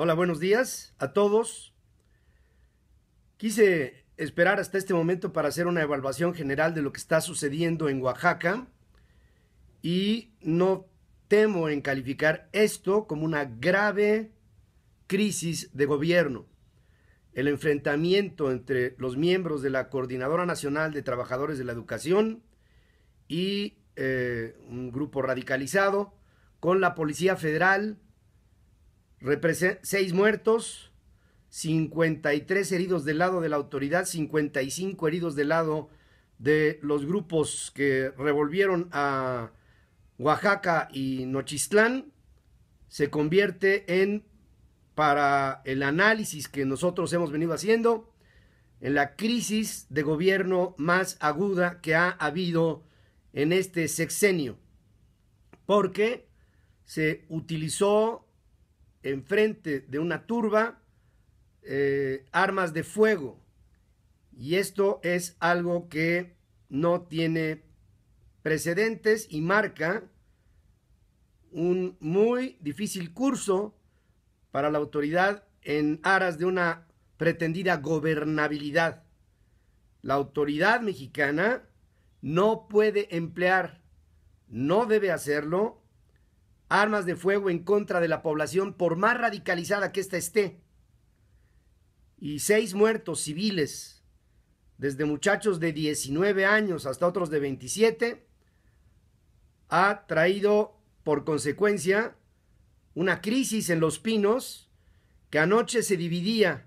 Hola, buenos días a todos. Quise esperar hasta este momento para hacer una evaluación general de lo que está sucediendo en Oaxaca y no temo en calificar esto como una grave crisis de gobierno. El enfrentamiento entre los miembros de la Coordinadora Nacional de Trabajadores de la Educación y eh, un grupo radicalizado con la Policía Federal, seis muertos, 53 heridos del lado de la autoridad, 55 heridos del lado de los grupos que revolvieron a Oaxaca y Nochistlán, se convierte en, para el análisis que nosotros hemos venido haciendo, en la crisis de gobierno más aguda que ha habido en este sexenio, porque se utilizó enfrente de una turba eh, armas de fuego. Y esto es algo que no tiene precedentes y marca un muy difícil curso para la autoridad en aras de una pretendida gobernabilidad. La autoridad mexicana no puede emplear, no debe hacerlo, armas de fuego en contra de la población, por más radicalizada que ésta esté. Y seis muertos civiles, desde muchachos de 19 años hasta otros de 27, ha traído por consecuencia una crisis en los pinos que anoche se dividía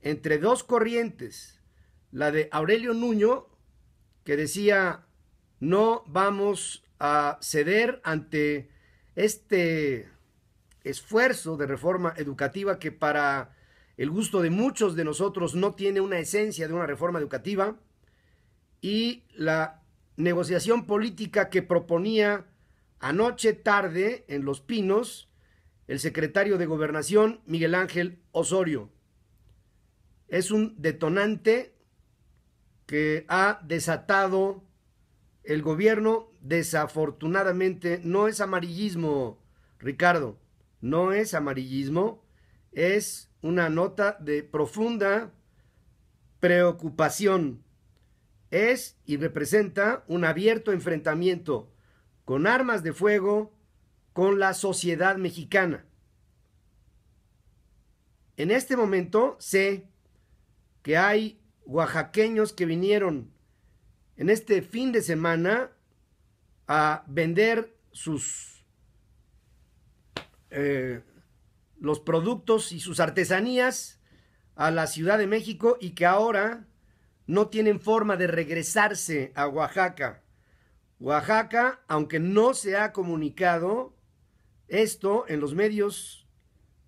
entre dos corrientes, la de Aurelio Nuño, que decía, no vamos a ceder ante este esfuerzo de reforma educativa que para el gusto de muchos de nosotros no tiene una esencia de una reforma educativa y la negociación política que proponía anoche tarde en Los Pinos el secretario de Gobernación Miguel Ángel Osorio. Es un detonante que ha desatado el gobierno desafortunadamente no es amarillismo, Ricardo, no es amarillismo, es una nota de profunda preocupación. Es y representa un abierto enfrentamiento con armas de fuego con la sociedad mexicana. En este momento sé que hay oaxaqueños que vinieron en este fin de semana a vender sus eh, los productos y sus artesanías a la Ciudad de México y que ahora no tienen forma de regresarse a Oaxaca. Oaxaca, aunque no se ha comunicado esto en los medios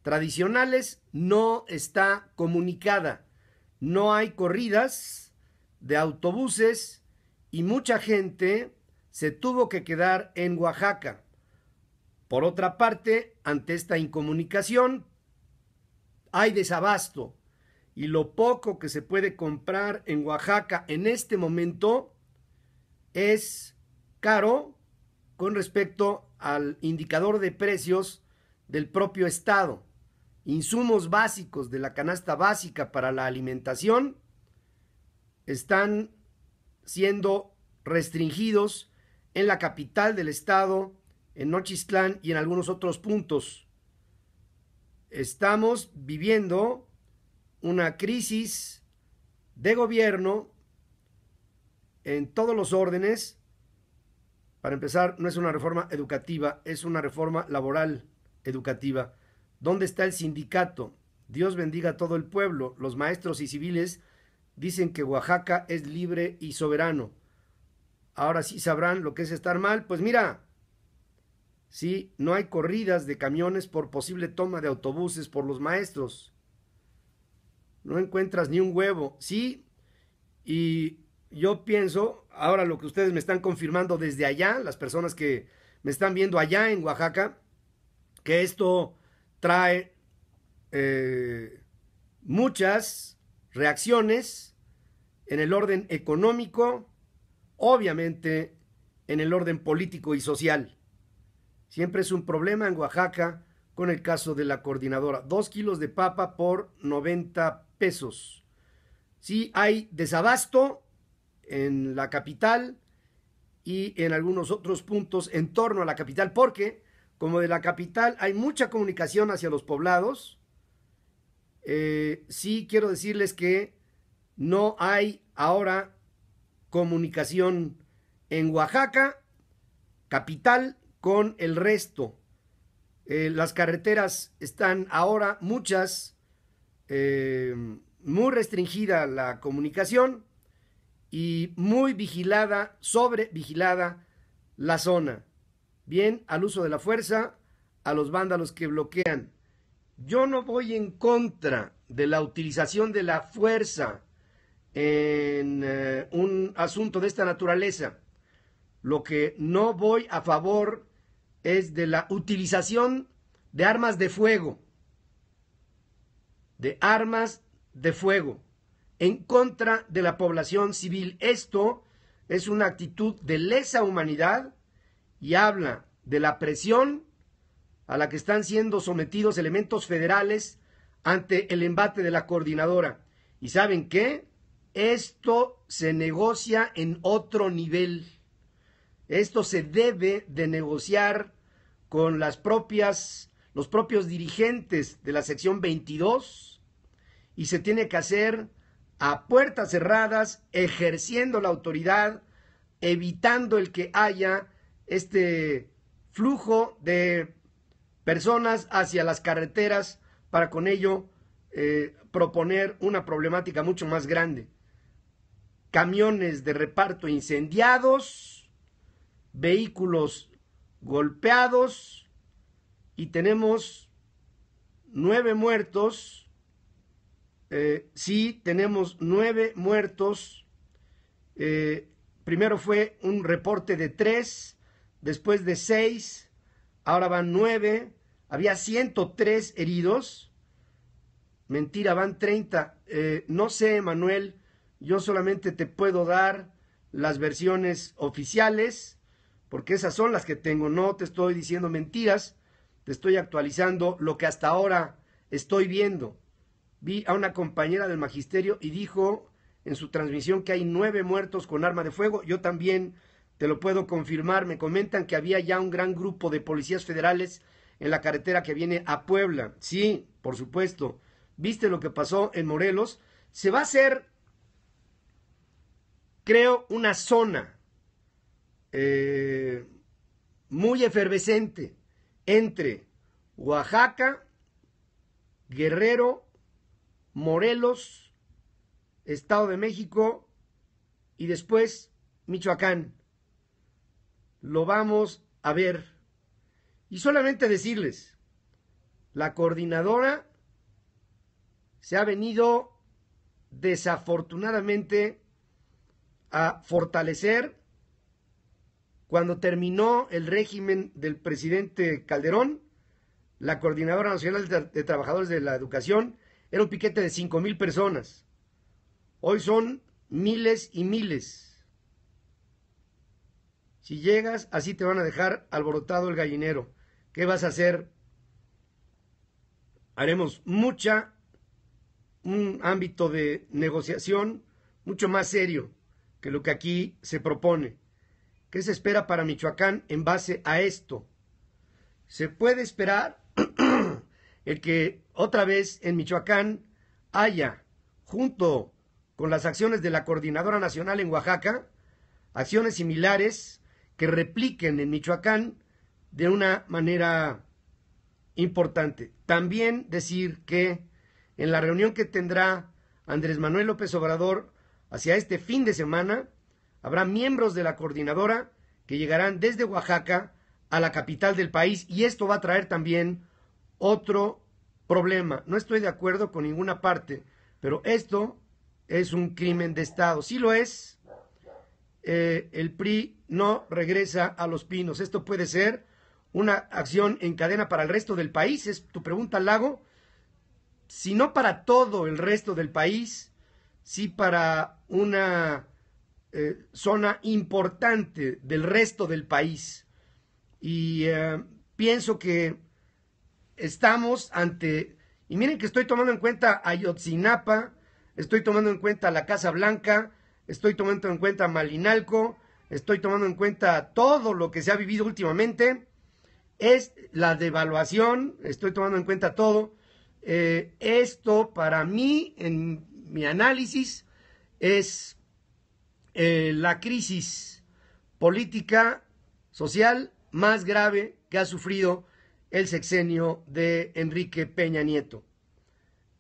tradicionales, no está comunicada. No hay corridas de autobuses y mucha gente se tuvo que quedar en Oaxaca. Por otra parte, ante esta incomunicación, hay desabasto y lo poco que se puede comprar en Oaxaca en este momento es caro con respecto al indicador de precios del propio Estado. Insumos básicos de la canasta básica para la alimentación están siendo restringidos en la capital del estado, en Nochistlán y en algunos otros puntos. Estamos viviendo una crisis de gobierno en todos los órdenes. Para empezar, no es una reforma educativa, es una reforma laboral educativa. ¿Dónde está el sindicato? Dios bendiga a todo el pueblo. Los maestros y civiles Dicen que Oaxaca es libre y soberano. Ahora sí sabrán lo que es estar mal. Pues mira, sí, no hay corridas de camiones por posible toma de autobuses por los maestros. No encuentras ni un huevo. Sí, y yo pienso, ahora lo que ustedes me están confirmando desde allá, las personas que me están viendo allá en Oaxaca, que esto trae eh, muchas reacciones en el orden económico, obviamente en el orden político y social. Siempre es un problema en Oaxaca con el caso de la coordinadora. Dos kilos de papa por 90 pesos. Sí hay desabasto en la capital y en algunos otros puntos en torno a la capital, porque como de la capital hay mucha comunicación hacia los poblados, eh, sí quiero decirles que no hay ahora comunicación en Oaxaca, capital, con el resto. Eh, las carreteras están ahora muchas, eh, muy restringida la comunicación y muy vigilada, sobre vigilada la zona. Bien, al uso de la fuerza, a los vándalos que bloquean. Yo no voy en contra de la utilización de la fuerza en eh, un asunto de esta naturaleza. Lo que no voy a favor es de la utilización de armas de fuego, de armas de fuego, en contra de la población civil. Esto es una actitud de lesa humanidad y habla de la presión a la que están siendo sometidos elementos federales ante el embate de la coordinadora. ¿Y saben qué? Esto se negocia en otro nivel. Esto se debe de negociar con las propias, los propios dirigentes de la sección 22 y se tiene que hacer a puertas cerradas, ejerciendo la autoridad, evitando el que haya este flujo de personas hacia las carreteras para con ello eh, proponer una problemática mucho más grande camiones de reparto incendiados, vehículos golpeados y tenemos nueve muertos. Eh, sí, tenemos nueve muertos. Eh, primero fue un reporte de tres, después de seis, ahora van nueve. Había 103 heridos. Mentira, van 30. Eh, no sé, Manuel yo solamente te puedo dar las versiones oficiales, porque esas son las que tengo. No te estoy diciendo mentiras, te estoy actualizando lo que hasta ahora estoy viendo. Vi a una compañera del magisterio y dijo en su transmisión que hay nueve muertos con arma de fuego. Yo también te lo puedo confirmar. Me comentan que había ya un gran grupo de policías federales en la carretera que viene a Puebla. Sí, por supuesto. ¿Viste lo que pasó en Morelos? Se va a hacer creo una zona eh, muy efervescente entre Oaxaca, Guerrero, Morelos, Estado de México y después Michoacán. Lo vamos a ver. Y solamente decirles, la coordinadora se ha venido desafortunadamente a fortalecer cuando terminó el régimen del presidente Calderón, la Coordinadora Nacional de Trabajadores de la Educación era un piquete de cinco mil personas. Hoy son miles y miles. Si llegas, así te van a dejar alborotado el gallinero. ¿Qué vas a hacer? Haremos mucha, un ámbito de negociación mucho más serio que lo que aquí se propone. ¿Qué se espera para Michoacán en base a esto? Se puede esperar el que otra vez en Michoacán haya, junto con las acciones de la Coordinadora Nacional en Oaxaca, acciones similares que repliquen en Michoacán de una manera importante. También decir que en la reunión que tendrá Andrés Manuel López Obrador Hacia este fin de semana habrá miembros de la coordinadora que llegarán desde Oaxaca a la capital del país y esto va a traer también otro problema. No estoy de acuerdo con ninguna parte, pero esto es un crimen de Estado. Si lo es, eh, el PRI no regresa a los pinos. Esto puede ser una acción en cadena para el resto del país. Es tu pregunta, Lago. Si no para todo el resto del país, sí para una eh, zona importante del resto del país. Y eh, pienso que estamos ante, y miren que estoy tomando en cuenta Ayotzinapa, estoy tomando en cuenta la Casa Blanca, estoy tomando en cuenta Malinalco, estoy tomando en cuenta todo lo que se ha vivido últimamente, es la devaluación, estoy tomando en cuenta todo. Eh, esto para mí, en mi análisis es eh, la crisis política, social más grave que ha sufrido el sexenio de Enrique Peña Nieto.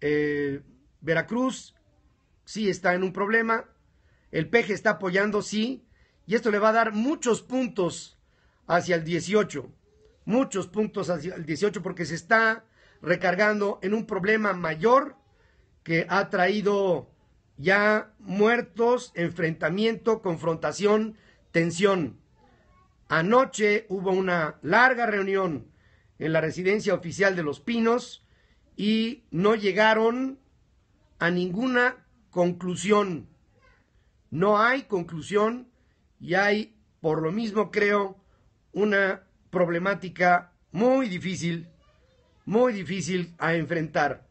Eh, Veracruz sí está en un problema, el peje está apoyando sí, y esto le va a dar muchos puntos hacia el 18, muchos puntos hacia el 18 porque se está recargando en un problema mayor que ha traído ya muertos, enfrentamiento, confrontación, tensión. Anoche hubo una larga reunión en la residencia oficial de Los Pinos y no llegaron a ninguna conclusión. No hay conclusión y hay, por lo mismo creo, una problemática muy difícil, muy difícil a enfrentar.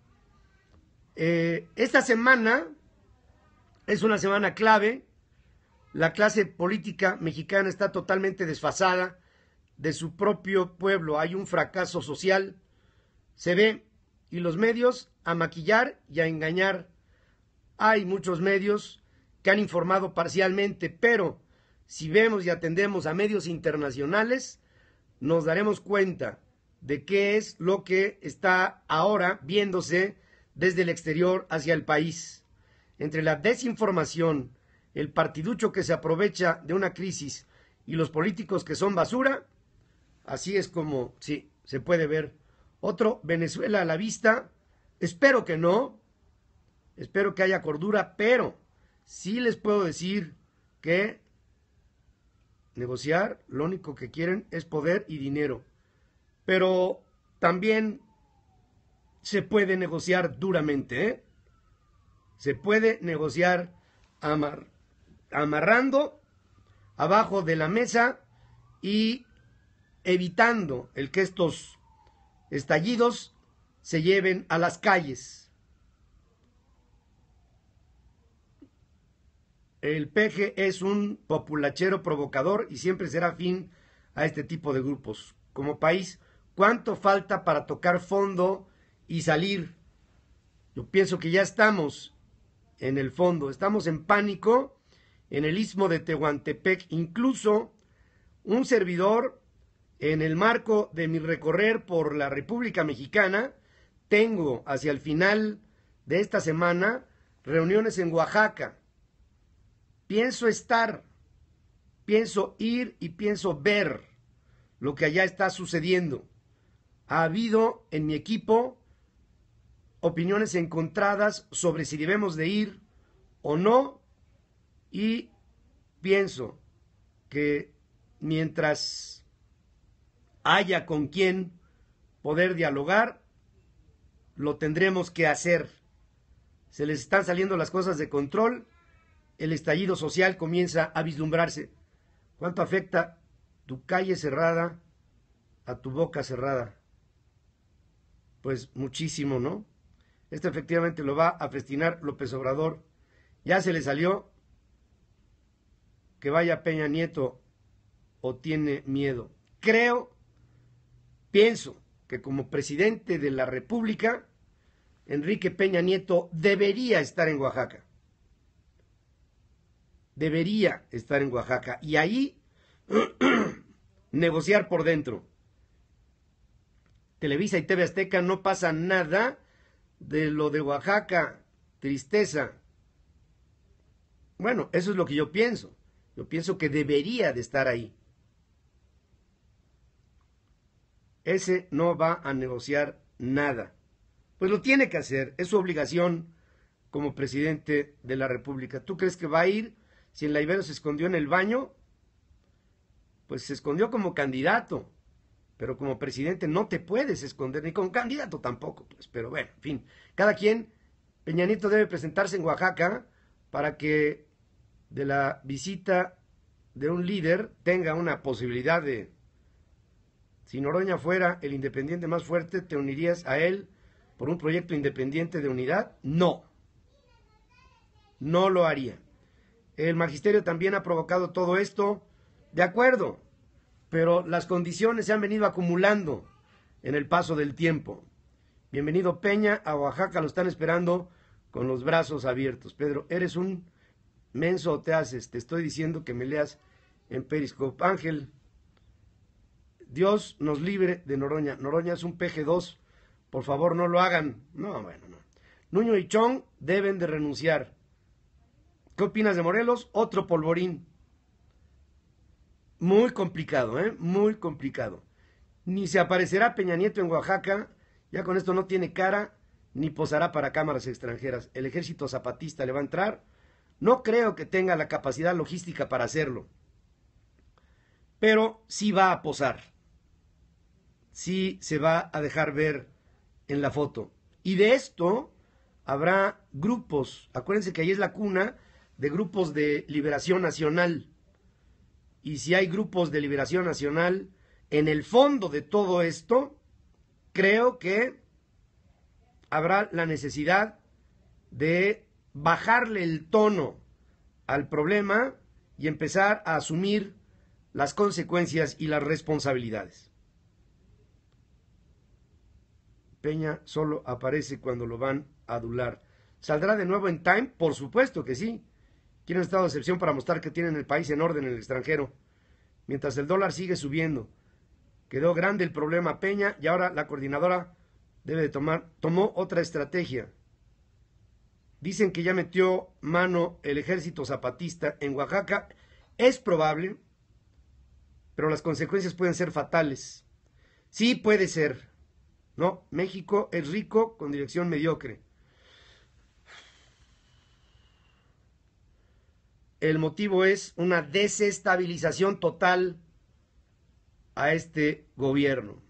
Eh, esta semana es una semana clave. La clase política mexicana está totalmente desfasada de su propio pueblo. Hay un fracaso social. Se ve. Y los medios a maquillar y a engañar. Hay muchos medios que han informado parcialmente, pero si vemos y atendemos a medios internacionales, nos daremos cuenta de qué es lo que está ahora viéndose desde el exterior hacia el país. Entre la desinformación, el partiducho que se aprovecha de una crisis y los políticos que son basura, así es como, sí, se puede ver. Otro Venezuela a la vista, espero que no, espero que haya cordura, pero sí les puedo decir que negociar, lo único que quieren es poder y dinero. Pero también se puede negociar duramente. ¿eh? Se puede negociar amarrando abajo de la mesa y evitando el que estos estallidos se lleven a las calles. El peje es un populachero provocador y siempre será fin a este tipo de grupos. Como país, ¿cuánto falta para tocar fondo y salir. Yo pienso que ya estamos en el fondo, estamos en pánico en el istmo de Tehuantepec, incluso un servidor en el marco de mi recorrer por la República Mexicana, tengo hacia el final de esta semana reuniones en Oaxaca. Pienso estar, pienso ir y pienso ver lo que allá está sucediendo. Ha habido en mi equipo opiniones encontradas sobre si debemos de ir o no y pienso que mientras haya con quien poder dialogar, lo tendremos que hacer. Se les están saliendo las cosas de control, el estallido social comienza a vislumbrarse. ¿Cuánto afecta tu calle cerrada a tu boca cerrada? Pues muchísimo, ¿no? Esto efectivamente lo va a festinar López Obrador. Ya se le salió que vaya Peña Nieto o tiene miedo. Creo, pienso que como presidente de la República, Enrique Peña Nieto debería estar en Oaxaca. Debería estar en Oaxaca. Y ahí negociar por dentro. Televisa y TV Azteca no pasa nada de lo de Oaxaca, tristeza. Bueno, eso es lo que yo pienso. Yo pienso que debería de estar ahí. Ese no va a negociar nada. Pues lo tiene que hacer, es su obligación como presidente de la República. ¿Tú crees que va a ir si en la Ibero se escondió en el baño? Pues se escondió como candidato pero como presidente no te puedes esconder, ni como candidato tampoco, pues, pero bueno, en fin, cada quien, Peñanito debe presentarse en Oaxaca para que de la visita de un líder tenga una posibilidad de, si Noroña fuera el independiente más fuerte, ¿te unirías a él por un proyecto independiente de unidad? No, no lo haría. El magisterio también ha provocado todo esto, de acuerdo, pero las condiciones se han venido acumulando en el paso del tiempo. Bienvenido Peña a Oaxaca, lo están esperando con los brazos abiertos. Pedro, eres un menso o te haces, te estoy diciendo que me leas en Periscope. Ángel, Dios nos libre de Noroña. Noroña es un PG2, por favor no lo hagan. No, bueno, no. Nuño y Chong deben de renunciar. ¿Qué opinas de Morelos? Otro polvorín. Muy complicado, ¿eh? Muy complicado. Ni se aparecerá Peña Nieto en Oaxaca, ya con esto no tiene cara, ni posará para cámaras extranjeras. El ejército zapatista le va a entrar. No creo que tenga la capacidad logística para hacerlo, pero sí va a posar. Sí se va a dejar ver en la foto. Y de esto habrá grupos. Acuérdense que ahí es la cuna de grupos de liberación nacional y si hay grupos de liberación nacional, en el fondo de todo esto, creo que habrá la necesidad de bajarle el tono al problema y empezar a asumir las consecuencias y las responsabilidades. Peña solo aparece cuando lo van a adular. ¿Saldrá de nuevo en Time? Por supuesto que sí. Tienen estado de excepción para mostrar que tienen el país en orden en el extranjero. Mientras el dólar sigue subiendo. Quedó grande el problema Peña y ahora la coordinadora debe de tomar, tomó otra estrategia. Dicen que ya metió mano el ejército zapatista en Oaxaca. Es probable, pero las consecuencias pueden ser fatales. Sí puede ser. No, México es rico con dirección mediocre. El motivo es una desestabilización total a este gobierno.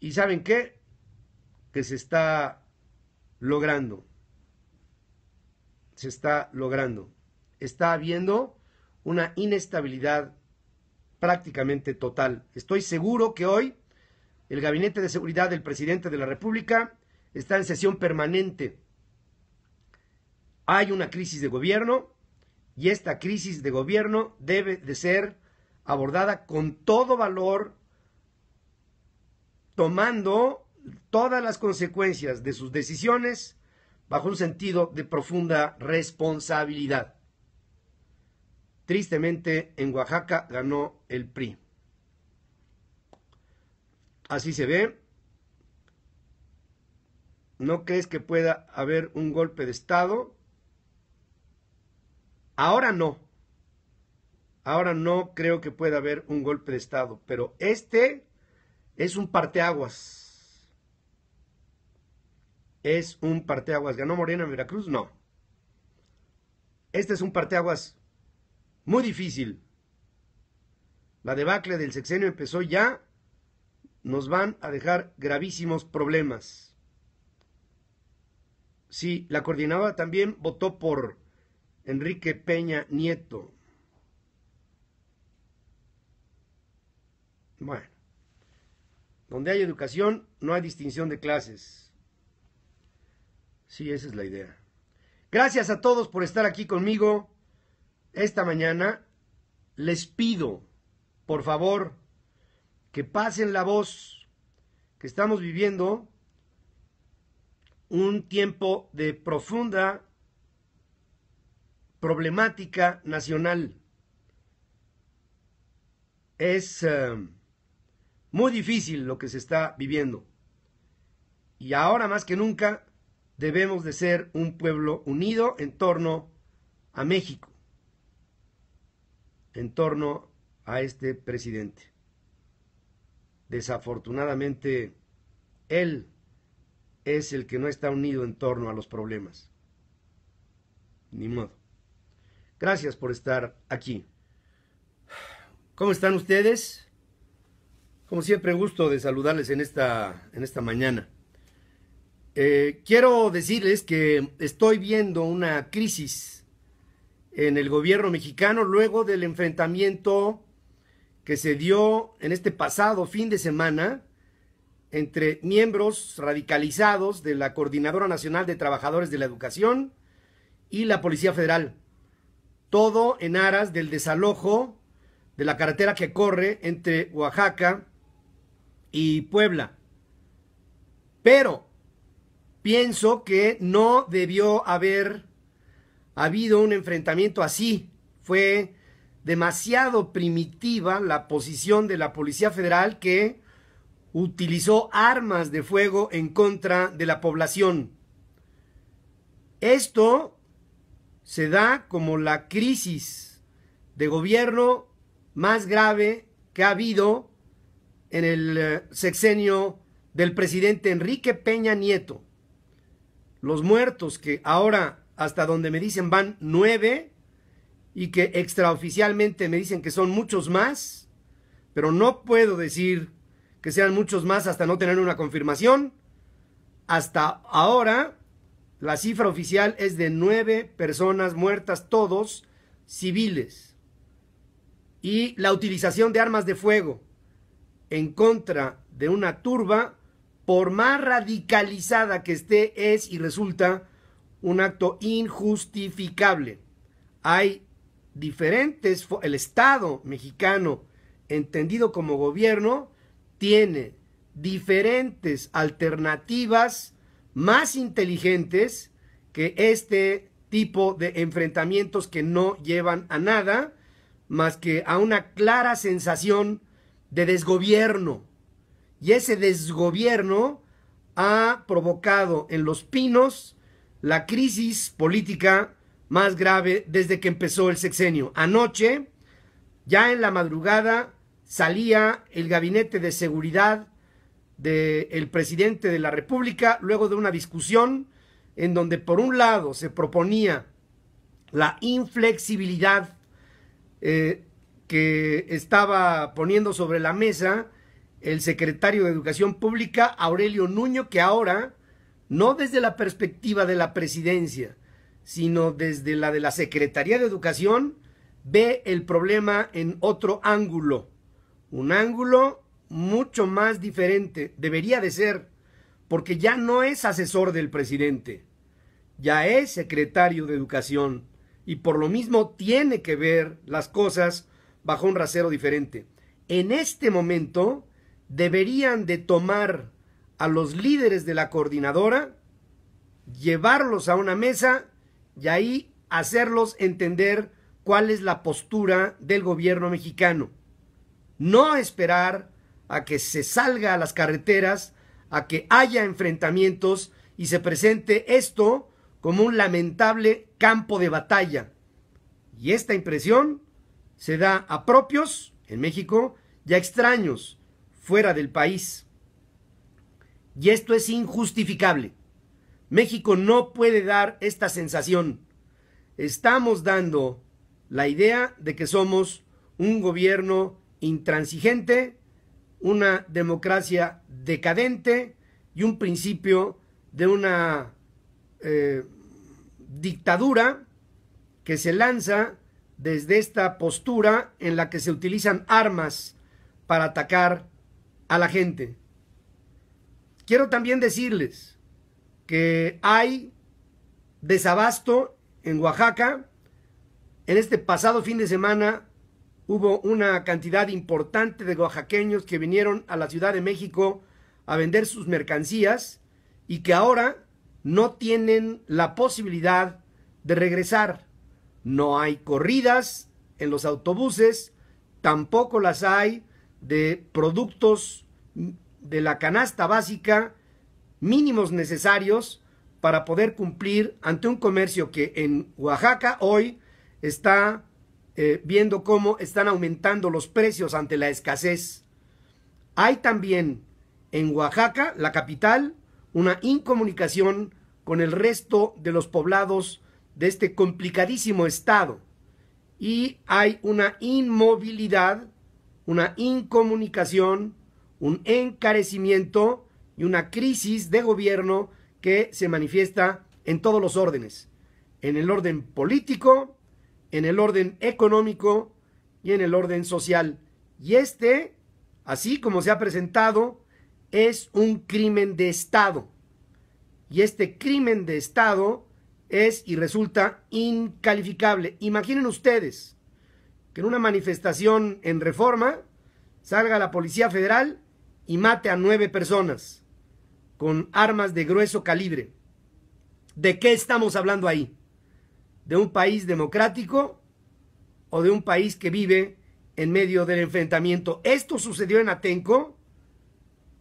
¿Y saben qué? Que se está logrando. Se está logrando. Está habiendo una inestabilidad prácticamente total. Estoy seguro que hoy el Gabinete de Seguridad del Presidente de la República está en sesión permanente. Hay una crisis de gobierno, y esta crisis de gobierno debe de ser abordada con todo valor, tomando todas las consecuencias de sus decisiones bajo un sentido de profunda responsabilidad. Tristemente, en Oaxaca ganó el PRI. Así se ve. ¿No crees que pueda haber un golpe de Estado? Ahora no. Ahora no creo que pueda haber un golpe de Estado, pero este es un parteaguas. Es un parteaguas. ¿Ganó Morena en Veracruz? No. Este es un parteaguas muy difícil. La debacle del sexenio empezó ya. Nos van a dejar gravísimos problemas. Sí, la coordinadora también votó por Enrique Peña Nieto. Bueno, donde hay educación no hay distinción de clases. Sí, esa es la idea. Gracias a todos por estar aquí conmigo esta mañana. Les pido, por favor, que pasen la voz que estamos viviendo un tiempo de profunda problemática nacional. Es eh, muy difícil lo que se está viviendo. Y ahora más que nunca debemos de ser un pueblo unido en torno a México, en torno a este presidente. Desafortunadamente, él es el que no está unido en torno a los problemas. Ni modo. Gracias por estar aquí. ¿Cómo están ustedes? Como siempre, gusto de saludarles en esta, en esta mañana. Eh, quiero decirles que estoy viendo una crisis en el gobierno mexicano luego del enfrentamiento que se dio en este pasado fin de semana entre miembros radicalizados de la Coordinadora Nacional de Trabajadores de la Educación y la Policía Federal todo en aras del desalojo de la carretera que corre entre Oaxaca y Puebla. Pero pienso que no debió haber habido un enfrentamiento así. Fue demasiado primitiva la posición de la Policía Federal que utilizó armas de fuego en contra de la población. Esto se da como la crisis de gobierno más grave que ha habido en el eh, sexenio del presidente Enrique Peña Nieto. Los muertos que ahora, hasta donde me dicen, van nueve y que extraoficialmente me dicen que son muchos más, pero no puedo decir que sean muchos más hasta no tener una confirmación. Hasta ahora la cifra oficial es de nueve personas muertas, todos civiles. Y la utilización de armas de fuego en contra de una turba, por más radicalizada que esté, es y resulta un acto injustificable. Hay diferentes, el Estado mexicano, entendido como gobierno, tiene diferentes alternativas más inteligentes que este tipo de enfrentamientos que no llevan a nada más que a una clara sensación de desgobierno. Y ese desgobierno ha provocado en los pinos la crisis política más grave desde que empezó el sexenio. Anoche, ya en la madrugada, salía el gabinete de seguridad del presidente de la República luego de una discusión en donde por un lado se proponía la inflexibilidad eh, que estaba poniendo sobre la mesa el secretario de Educación Pública, Aurelio Nuño, que ahora, no desde la perspectiva de la presidencia, sino desde la de la Secretaría de Educación, ve el problema en otro ángulo, un ángulo mucho más diferente, debería de ser, porque ya no es asesor del presidente, ya es secretario de educación y por lo mismo tiene que ver las cosas bajo un rasero diferente. En este momento deberían de tomar a los líderes de la coordinadora, llevarlos a una mesa y ahí hacerlos entender cuál es la postura del gobierno mexicano. No esperar a que se salga a las carreteras, a que haya enfrentamientos y se presente esto como un lamentable campo de batalla. Y esta impresión se da a propios en México y a extraños fuera del país. Y esto es injustificable. México no puede dar esta sensación. Estamos dando la idea de que somos un gobierno intransigente una democracia decadente y un principio de una eh, dictadura que se lanza desde esta postura en la que se utilizan armas para atacar a la gente. Quiero también decirles que hay desabasto en Oaxaca. En este pasado fin de semana hubo una cantidad importante de oaxaqueños que vinieron a la Ciudad de México a vender sus mercancías y que ahora no tienen la posibilidad de regresar. No hay corridas en los autobuses, tampoco las hay de productos de la canasta básica mínimos necesarios para poder cumplir ante un comercio que en Oaxaca hoy está eh, viendo cómo están aumentando los precios ante la escasez. Hay también en Oaxaca, la capital, una incomunicación con el resto de los poblados de este complicadísimo estado. Y hay una inmovilidad, una incomunicación, un encarecimiento y una crisis de gobierno que se manifiesta en todos los órdenes, en el orden político, en el orden económico y en el orden social. Y este, así como se ha presentado, es un crimen de Estado. Y este crimen de Estado es y resulta incalificable. Imaginen ustedes que en una manifestación en reforma salga la Policía Federal y mate a nueve personas con armas de grueso calibre. ¿De qué estamos hablando ahí? de un país democrático o de un país que vive en medio del enfrentamiento. Esto sucedió en Atenco,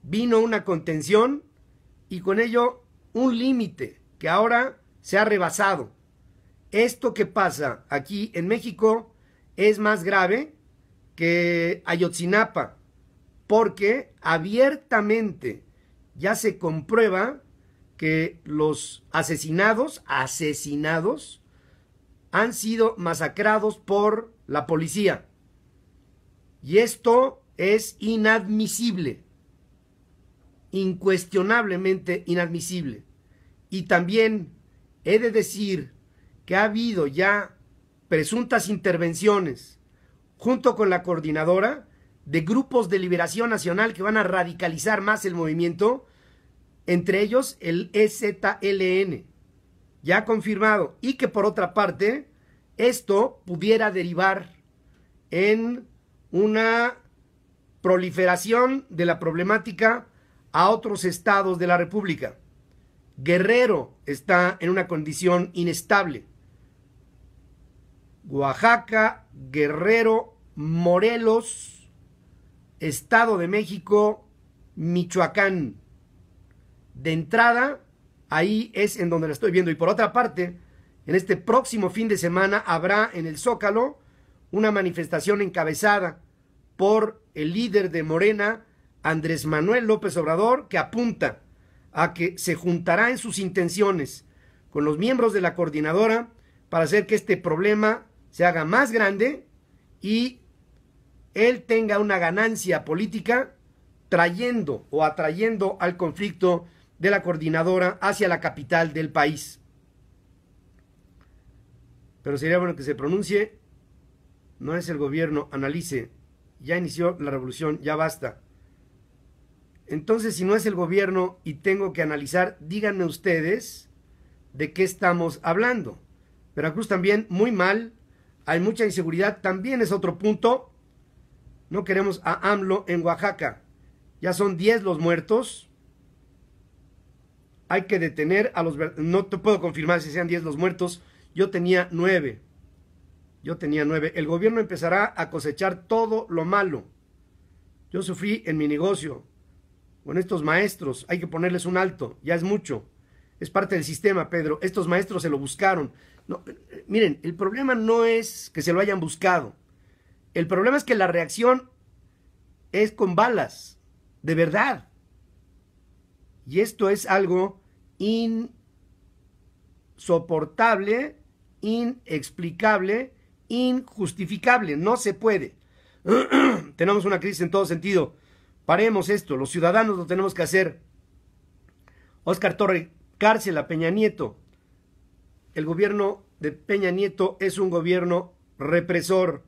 vino una contención y con ello un límite que ahora se ha rebasado. Esto que pasa aquí en México es más grave que Ayotzinapa, porque abiertamente ya se comprueba que los asesinados, asesinados, han sido masacrados por la policía. Y esto es inadmisible, incuestionablemente inadmisible. Y también he de decir que ha habido ya presuntas intervenciones junto con la coordinadora de grupos de liberación nacional que van a radicalizar más el movimiento, entre ellos el EZLN, ya confirmado, y que por otra parte, esto pudiera derivar en una proliferación de la problemática a otros estados de la República. Guerrero está en una condición inestable. Oaxaca, Guerrero, Morelos, Estado de México, Michoacán. De entrada, Ahí es en donde la estoy viendo. Y por otra parte, en este próximo fin de semana habrá en el Zócalo una manifestación encabezada por el líder de Morena, Andrés Manuel López Obrador, que apunta a que se juntará en sus intenciones con los miembros de la coordinadora para hacer que este problema se haga más grande y él tenga una ganancia política trayendo o atrayendo al conflicto de la coordinadora hacia la capital del país. Pero sería bueno que se pronuncie. No es el gobierno, analice. Ya inició la revolución, ya basta. Entonces, si no es el gobierno y tengo que analizar, díganme ustedes de qué estamos hablando. Veracruz también muy mal, hay mucha inseguridad, también es otro punto. No queremos a AMLO en Oaxaca. Ya son 10 los muertos hay que detener a los... No te puedo confirmar si sean 10 los muertos. Yo tenía 9. Yo tenía 9. El gobierno empezará a cosechar todo lo malo. Yo sufrí en mi negocio con estos maestros. Hay que ponerles un alto. Ya es mucho. Es parte del sistema, Pedro. Estos maestros se lo buscaron. Eh, eh, miren, el problema no es que se lo hayan buscado. El problema es que la reacción es con balas, de verdad. Y esto es algo insoportable, inexplicable, injustificable. No se puede. tenemos una crisis en todo sentido. Paremos esto. Los ciudadanos lo tenemos que hacer. Oscar Torre, cárcel a Peña Nieto. El gobierno de Peña Nieto es un gobierno represor.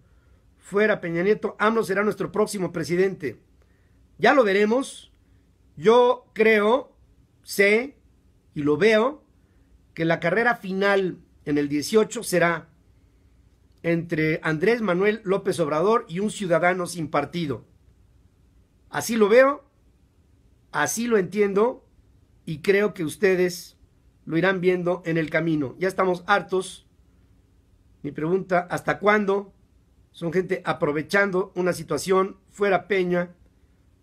Fuera Peña Nieto, AMLO será nuestro próximo presidente. Ya lo veremos. Yo creo, sé y lo veo, que la carrera final en el 18 será entre Andrés Manuel López Obrador y un ciudadano sin partido. Así lo veo, así lo entiendo y creo que ustedes lo irán viendo en el camino. Ya estamos hartos. Mi pregunta, ¿hasta cuándo? Son gente aprovechando una situación fuera Peña.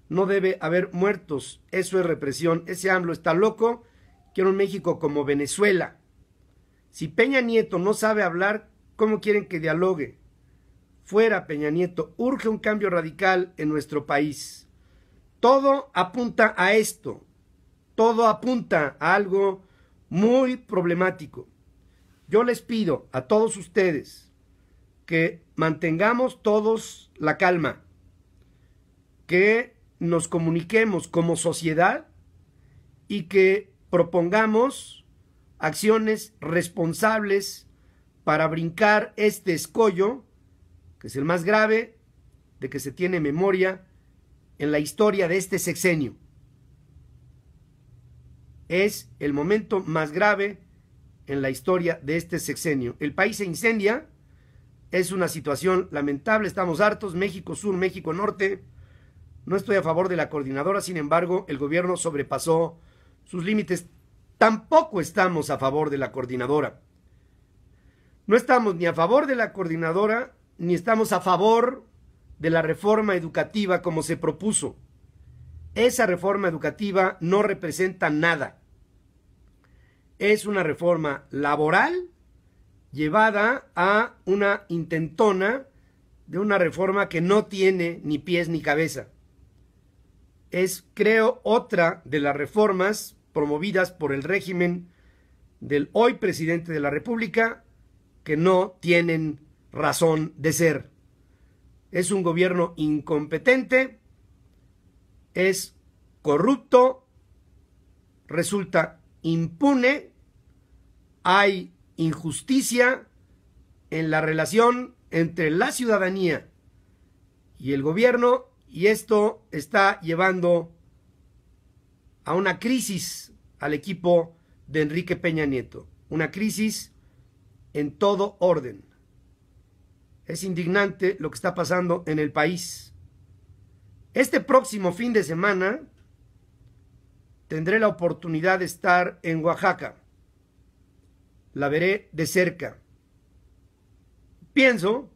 No debe haber muertos. Eso es represión. Ese AMLO está loco Quiero un México como Venezuela. Si Peña Nieto no sabe hablar, ¿cómo quieren que dialogue? Fuera, Peña Nieto, urge un cambio radical en nuestro país. Todo apunta a esto, todo apunta a algo muy problemático. Yo les pido a todos ustedes que mantengamos todos la calma, que nos comuniquemos como sociedad y que propongamos acciones responsables para brincar este escollo, que es el más grave de que se tiene memoria en la historia de este sexenio. Es el momento más grave en la historia de este sexenio. El país se incendia, es una situación lamentable, estamos hartos, México Sur, México Norte. No estoy a favor de la coordinadora, sin embargo, el gobierno sobrepasó sus límites. Tampoco estamos a favor de la coordinadora. No estamos ni a favor de la coordinadora, ni estamos a favor de la reforma educativa como se propuso. Esa reforma educativa no representa nada. Es una reforma laboral llevada a una intentona de una reforma que no tiene ni pies ni cabeza es, creo, otra de las reformas promovidas por el régimen del hoy presidente de la República que no tienen razón de ser. Es un gobierno incompetente, es corrupto, resulta impune, hay injusticia en la relación entre la ciudadanía y el gobierno y esto está llevando a una crisis al equipo de Enrique Peña Nieto, una crisis en todo orden. Es indignante lo que está pasando en el país. Este próximo fin de semana tendré la oportunidad de estar en Oaxaca. La veré de cerca. Pienso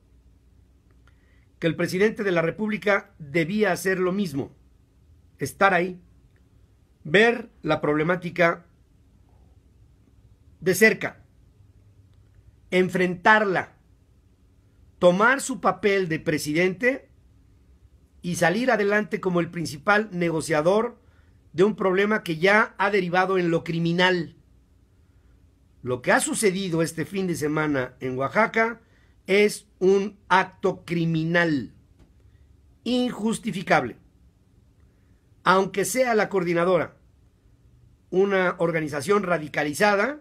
que el presidente de la República debía hacer lo mismo, estar ahí, ver la problemática de cerca, enfrentarla, tomar su papel de presidente y salir adelante como el principal negociador de un problema que ya ha derivado en lo criminal. Lo que ha sucedido este fin de semana en Oaxaca es un acto criminal, injustificable. Aunque sea la coordinadora, una organización radicalizada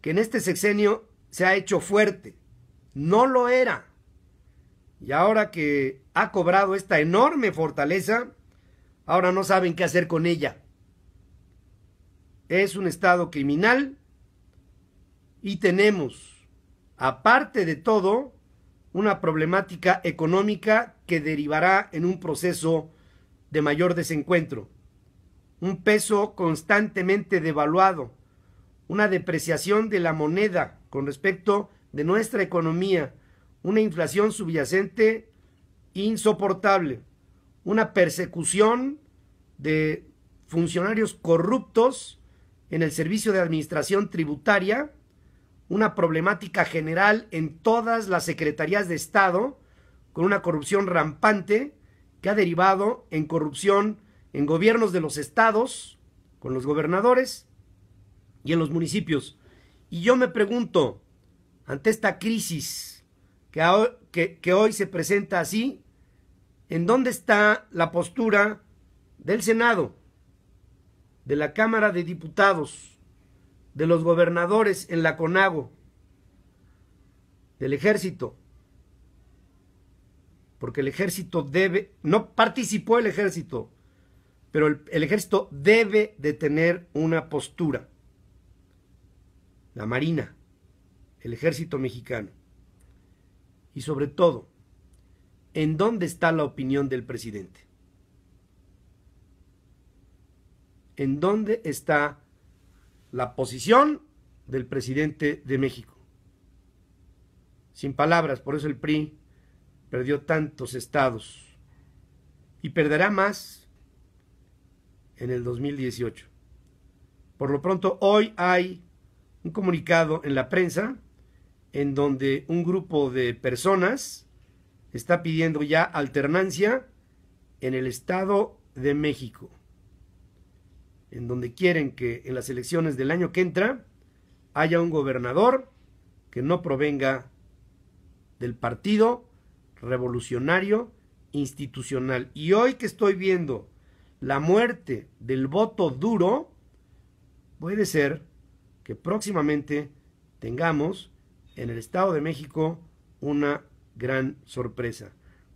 que en este sexenio se ha hecho fuerte, no lo era. Y ahora que ha cobrado esta enorme fortaleza, ahora no saben qué hacer con ella. Es un estado criminal y tenemos aparte de todo, una problemática económica que derivará en un proceso de mayor desencuentro, un peso constantemente devaluado, una depreciación de la moneda con respecto de nuestra economía, una inflación subyacente insoportable, una persecución de funcionarios corruptos en el servicio de administración tributaria, una problemática general en todas las secretarías de Estado, con una corrupción rampante que ha derivado en corrupción en gobiernos de los estados, con los gobernadores y en los municipios. Y yo me pregunto, ante esta crisis que, hoy se presenta así, ¿en dónde está la postura del Senado, de la Cámara de Diputados, de los gobernadores en la CONAGO, del ejército, porque el ejército debe, no participó el ejército, pero el, el, ejército debe de tener una postura. La Marina, el ejército mexicano. Y sobre todo, ¿en dónde está la opinión del presidente? ¿En dónde está la posición del presidente de México. Sin palabras, por eso el PRI perdió tantos estados y perderá más en el 2018. Por lo pronto, hoy hay un comunicado en la prensa en donde un grupo de personas está pidiendo ya alternancia en el Estado de México en donde quieren que en las elecciones del año que entra haya un gobernador que no provenga del partido revolucionario institucional. Y hoy que estoy viendo la muerte del voto duro, puede ser que próximamente tengamos en el Estado de México una gran sorpresa.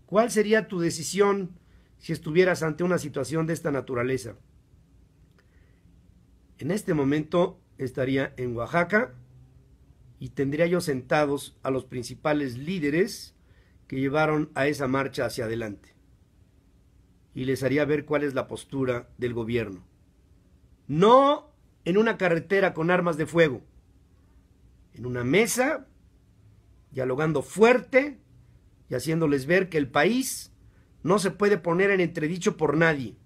¿Cuál sería tu decisión si estuvieras ante una situación de esta naturaleza? En este momento estaría en Oaxaca y tendría yo sentados a los principales líderes que llevaron a esa marcha hacia adelante. Y les haría ver cuál es la postura del gobierno. No en una carretera con armas de fuego, en una mesa, dialogando fuerte y haciéndoles ver que el país no se puede poner en entredicho por nadie.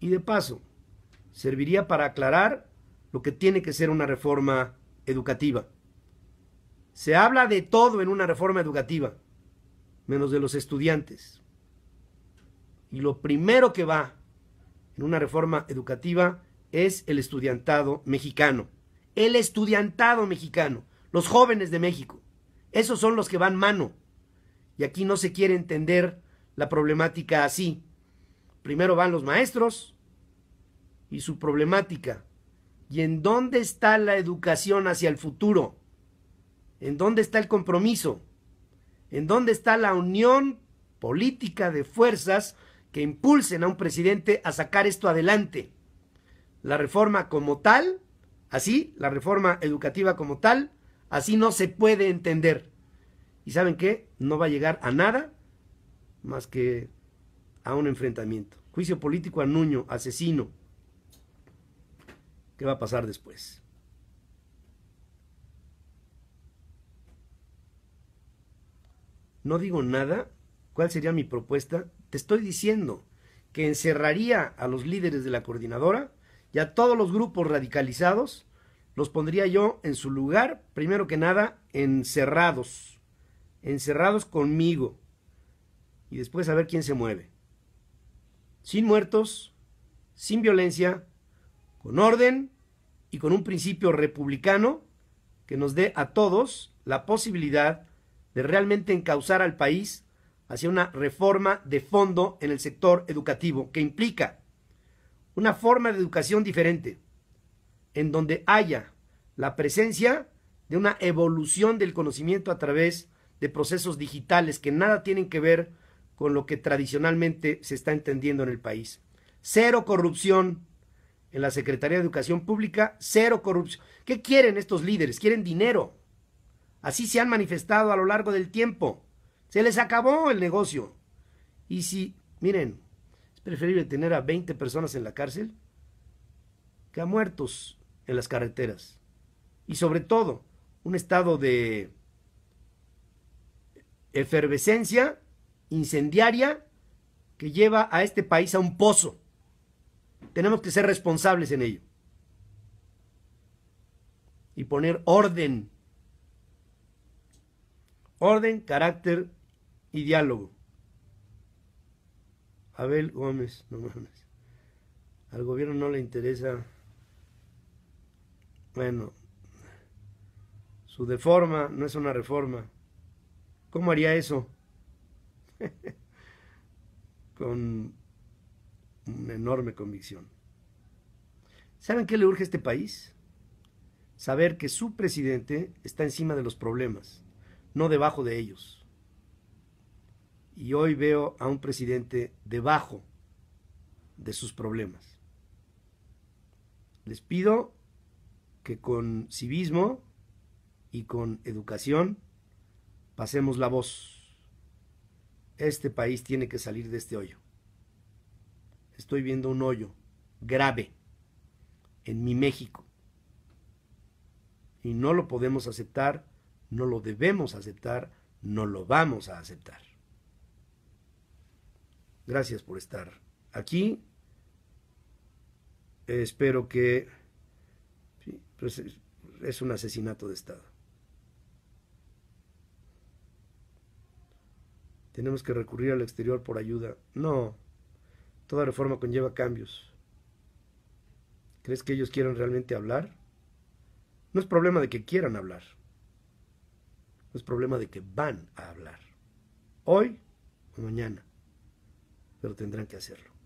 Y de paso, serviría para aclarar lo que tiene que ser una reforma educativa. Se habla de todo en una reforma educativa, menos de los estudiantes. Y lo primero que va en una reforma educativa es el estudiantado mexicano. El estudiantado mexicano, los jóvenes de México. Esos son los que van mano. Y aquí no se quiere entender la problemática así. Primero van los maestros, y su problemática. ¿Y en dónde está la educación hacia el futuro? ¿En dónde está el compromiso? ¿En dónde está la unión política de fuerzas que impulsen a un presidente a sacar esto adelante? La reforma como tal, así, la reforma educativa como tal, así no se puede entender. ¿Y saben qué? No va a llegar a nada más que a un enfrentamiento. Juicio político a Nuño, asesino qué va a pasar después. No digo nada, ¿cuál sería mi propuesta? Te estoy diciendo que encerraría a los líderes de la coordinadora y a todos los grupos radicalizados, los pondría yo en su lugar, primero que nada, encerrados, encerrados conmigo, y después a ver quién se mueve. Sin muertos, sin violencia, con orden y con un principio republicano que nos dé a todos la posibilidad de realmente encauzar al país hacia una reforma de fondo en el sector educativo que implica una forma de educación diferente, en donde haya la presencia de una evolución del conocimiento a través de procesos digitales que nada tienen que ver con lo que tradicionalmente se está entendiendo en el país. Cero corrupción, en la Secretaría de Educación Pública, cero corrupción. ¿Qué quieren estos líderes? Quieren dinero. Así se han manifestado a lo largo del tiempo. Se les acabó el negocio. Y si, miren, es preferible tener a 20 personas en la cárcel que a muertos en las carreteras. Y sobre todo, un estado de efervescencia incendiaria que lleva a este país a un pozo. Tenemos que ser responsables en ello. Y poner orden. Orden, carácter y diálogo. Abel Gómez, no mames. Al gobierno no le interesa. Bueno, su deforma no es una reforma. ¿Cómo haría eso? Con una enorme convicción. ¿Saben qué le urge a este país? Saber que su presidente está encima de los problemas, no debajo de ellos. Y hoy veo a un presidente debajo de sus problemas. Les pido que con civismo y con educación pasemos la voz. Este país tiene que salir de este hoyo estoy viendo un hoyo grave en mi México. Y no lo podemos aceptar, no lo debemos aceptar, no lo vamos a aceptar. Gracias por estar aquí. Espero que... Pues, es un asesinato de Estado. Tenemos que recurrir al exterior por ayuda. No, Toda reforma conlleva cambios. ¿Crees que ellos quieran realmente hablar? No es problema de que quieran hablar. No es problema de que van a hablar. Hoy o mañana. Pero tendrán que hacerlo.